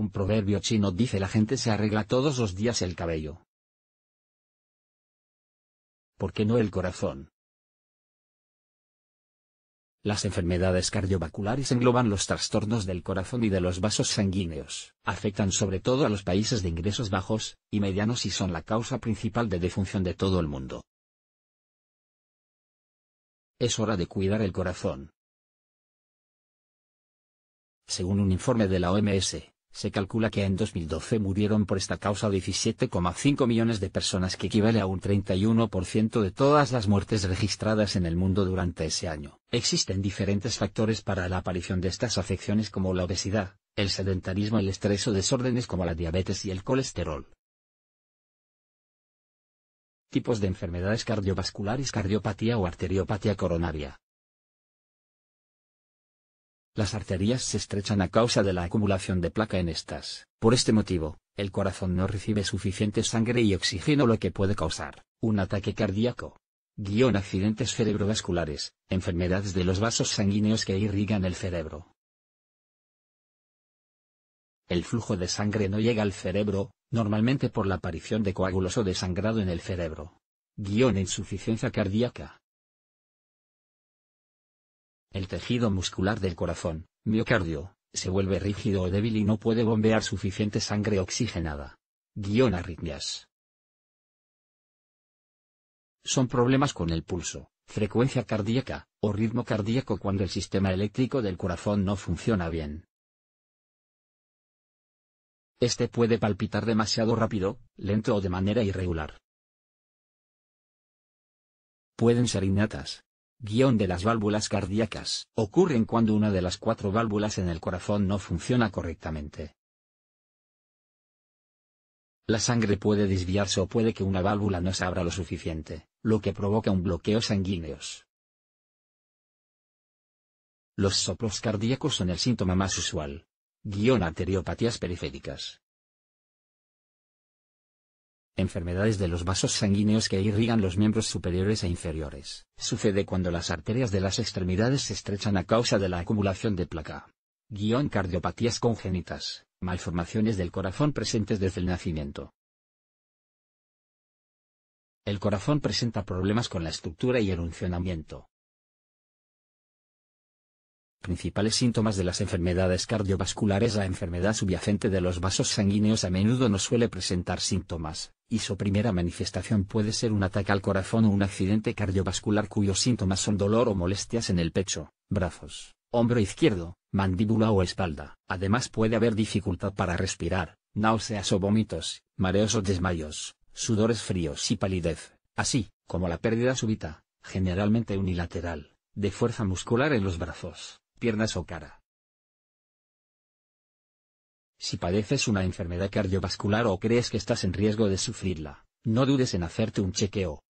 Un proverbio chino dice la gente se arregla todos los días el cabello. ¿Por qué no el corazón? Las enfermedades cardiovasculares engloban los trastornos del corazón y de los vasos sanguíneos. Afectan sobre todo a los países de ingresos bajos y medianos y son la causa principal de defunción de todo el mundo. Es hora de cuidar el corazón. Según un informe de la OMS, se calcula que en 2012 murieron por esta causa 17,5 millones de personas que equivale a un 31% de todas las muertes registradas en el mundo durante ese año. Existen diferentes factores para la aparición de estas afecciones como la obesidad, el sedentarismo, el estrés o desórdenes como la diabetes y el colesterol. Tipos de enfermedades cardiovasculares, cardiopatía o arteriopatía coronaria. Las arterias se estrechan a causa de la acumulación de placa en estas. Por este motivo, el corazón no recibe suficiente sangre y oxígeno lo que puede causar un ataque cardíaco. Guión accidentes cerebrovasculares, enfermedades de los vasos sanguíneos que irrigan el cerebro. El flujo de sangre no llega al cerebro, normalmente por la aparición de coágulos o desangrado en el cerebro. Guión insuficiencia cardíaca. El tejido muscular del corazón, miocardio, se vuelve rígido o débil y no puede bombear suficiente sangre oxigenada. Guión arritmias. Son problemas con el pulso, frecuencia cardíaca, o ritmo cardíaco cuando el sistema eléctrico del corazón no funciona bien. Este puede palpitar demasiado rápido, lento o de manera irregular. Pueden ser innatas, Guión de las válvulas cardíacas. Ocurren cuando una de las cuatro válvulas en el corazón no funciona correctamente. La sangre puede desviarse o puede que una válvula no se abra lo suficiente, lo que provoca un bloqueo sanguíneo. Los soplos cardíacos son el síntoma más usual. Guión arteriopatías periféricas enfermedades de los vasos sanguíneos que irrigan los miembros superiores e inferiores. Sucede cuando las arterias de las extremidades se estrechan a causa de la acumulación de placa. Guión cardiopatías congénitas, malformaciones del corazón presentes desde el nacimiento. El corazón presenta problemas con la estructura y el funcionamiento. Principales síntomas de las enfermedades cardiovasculares La enfermedad subyacente de los vasos sanguíneos a menudo no suele presentar síntomas, y su primera manifestación puede ser un ataque al corazón o un accidente cardiovascular cuyos síntomas son dolor o molestias en el pecho, brazos, hombro izquierdo, mandíbula o espalda. Además puede haber dificultad para respirar, náuseas o vómitos, mareos o desmayos, sudores fríos y palidez, así como la pérdida súbita, generalmente unilateral, de fuerza muscular en los brazos, piernas o cara. Si padeces una enfermedad cardiovascular o crees que estás en riesgo de sufrirla, no dudes en hacerte un chequeo.